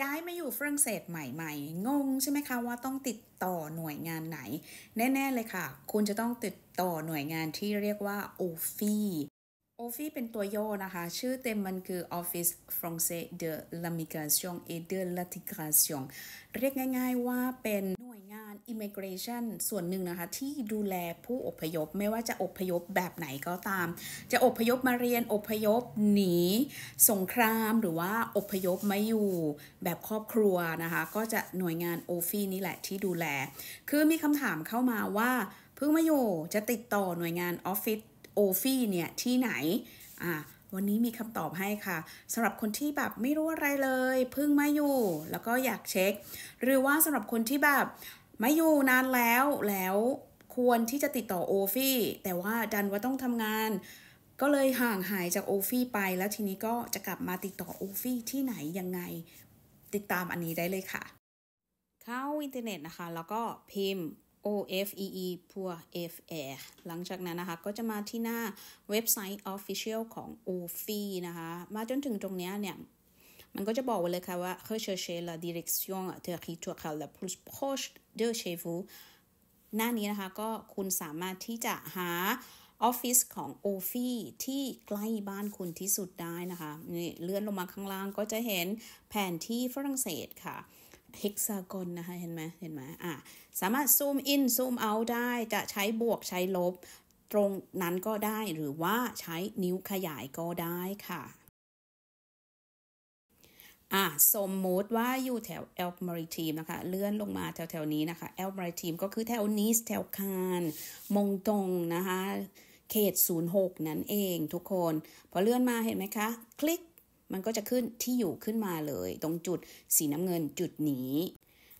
ย้ายมาอยู่ฝรั่งเศสใหม่ ๆ งงใช่ไหมคะว่าต้องติดต่อหน่วยงานไหน แน่ๆ เลยค่ะ คุณจะต้องติดต่อหน่วยงานที่เรียกว่าโอฟีโอฟีเป็นตัวย่อนะคะ ชื่อเต็มมันคือ Office Français de la Migration et de l'Intégration เรียกง่ายๆว่าเป็น Immigration ส่วนหนึ่งนะคะที่ดูแลผู้อพยพไม่ว่าจะอพยพแบบไหนก็ตาม จะอพยพมาเรียนอพยพหนีสงครามหรือว่าอพยพมาอยู่แบบครอบครัวนะคะ ก็จะหน่วยงานโอฟีนี่แหละที่ดูแล คือมีคำถามเข้ามาว่าเพิ่งมาอยู่จะติดต่อหน่วยงานออฟฟิศโอฟีเนี่ยที่ไหนอ่ะวันนี้มีคำตอบให้ค่ะสำหรับคนที่แบบไม่รู้อะไรเลย เพิ่งมาอยู่ แล้วก็อยากเช็ค หรือว่าสำหรับคนที่แบบมาอยู่นานแล้ว แล้วควรที่จะติดต่อโอฟี่ แต่ว่าดันว่าต้องทำงาน ก็เลยห่างหายจากโอฟี่ไป แล้วทีนี้ก็จะกลับมาติดต่อโอฟี่ที่ไหนยังไง ติดตามอันนี้ได้เลยค่ะ เข้าอินเทอร์เน็ตนะคะ แล้วก็พิมพ์ OFEE พัว FR หลังจากนั้นนะคะ ก็จะมาที่หน้าเว็บไซต์ Official ของ o f i นะคะ มาจนถึงตรงนี้เนี่ยมันก็จะบอกไว้เลยค่ะว่า recherchez la direction territoriale la plus proche de chez vous หน้านี้นะคะก็คุณสามารถที่จะหาออฟฟิศของโอฟี่ที่ใกล้บ้านคุณที่สุดได้นะคะนี่เลื่อนลงมาข้างล่างก็จะเห็นแผนที่ฝรั่งเศสค่ะเฮกซากอนนะคะเห็นไหมเห็นไหมอ่ะสามารถซูมอินซูมเอาได้ จะใช้บวกใช้ลบตรงนั้นก็ได้หรือว่าใช้นิ้วขยายก็ได้ค่ะอ่ะสมมติว่าอยู่แถวแอลมาริทีมนะคะเลื่อนลงมาแถวแถวนี้นะคะแอลมาริทีมก็คือแถวนีสแถวคาน มงตงนะคะ เขต 06 นั่นเองทุกคนพอเลื่อนมาเห็นไหมคะ คลิกมันก็จะขึ้นที่อยู่ขึ้นมาเลย ตรงจุดสีน้ำเงินจุดนี้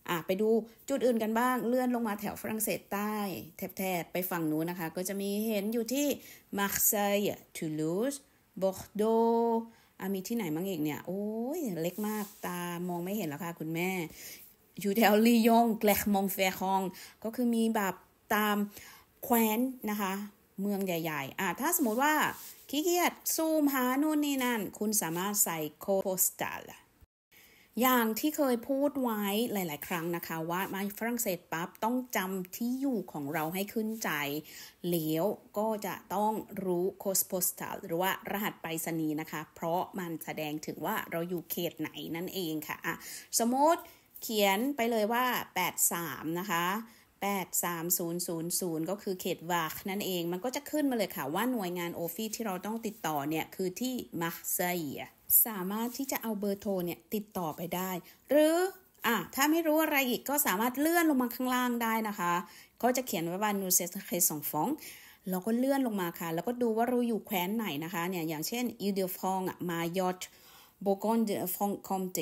อ่ะไปดูจุดอื่นกันบ้าง เลื่อนลงมาแถวฝรั่งเศสใต้แถบๆไปฝั่งนู้นนะคะ ก็จะมีเห็นอยู่ที่มาร์เซย์ทูลูสบอร์โดอามีที่ไหนมั่งอีกเนี่ย โอ้ยเล็กมากตามองไม่เห็นแล้วค่ะคุณแม่ อยู่แถวลียงแกลกมองแฟคอง ก็คือมีแบบตามแคว้นนะคะเมืองใหญ่ๆ อ่ะถ้าสมมติว่าขี้เกียจซูมหานู่นนี่นั่น คุณสามารถใส่โคโปสตาลอย่างที่เคยพูดไว้หลาย ๆ ครั้งนะคะ ว่ามาฝรั่งเศสปั๊บ ต้องจำที่อยู่ของเราให้ขึ้นใจ เหล้วก็จะต้องรู้โคสโพสตาหรือว่ารหัสไปรษณีย์นะคะ เพราะมันแสดงถึงว่าเราอยู่เขตไหนนั่นเองค่ะะสมมติเขียนไปเลยว่า 83 นะคะ83000 ก็คือเขตวากนั่นเอง มันก็จะขึ้นมาเลยค่ะว่าหน่วยงานโอฟีที่เราต้องติดต่อเนี่ยคือที่มาเซียสามารถที่จะเอาเบอร์โทรเนี่ยติดต่อไปได้หรืออ่ะถ้าไม่รู้อะไรอีกก็สามารถเลื่อนลงมาข้างล่างได้นะคะเขาจะเขียนไว้ว่านูเซสเคสองฟองเราก็เลื่อนลงมาค่ะ แล้วก็ดูว่าเราอยู่แคว้นไหนนะคะเนี่ยอย่างเช่นยูเดฟองอ่ะมายอตโบกอนเดฟองคอมเต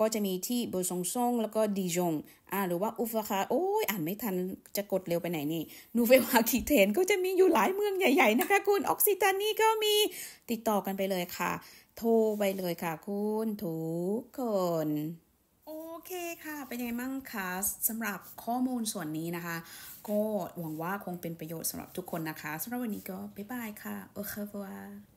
ก็จะมีที่เบอร์ซงซงแล้วก็ดีจงอ่า หรือว่าอุฟคาโอ้ยอ่านไม่ทัน จะกดเร็วไปไหนนี่ นูเวลาคิเทนก็จะมีอยู่หลายเมืองใหญ่ๆนะคะ คุณออกซิตานีก็มีติดต่อกันไปเลยค่ะ โทรไปเลยค่ะ คุณทุกคน โอเคค่ะ เป็นยังไงมั่งคะสำหรับข้อมูลส่วนนี้นะคะ ก็หวังว่าคงเป็นประโยชน์สำหรับทุกคนนะคะสำหรับวันนี้ก็บ๊ายบายค่ะโอเคบาว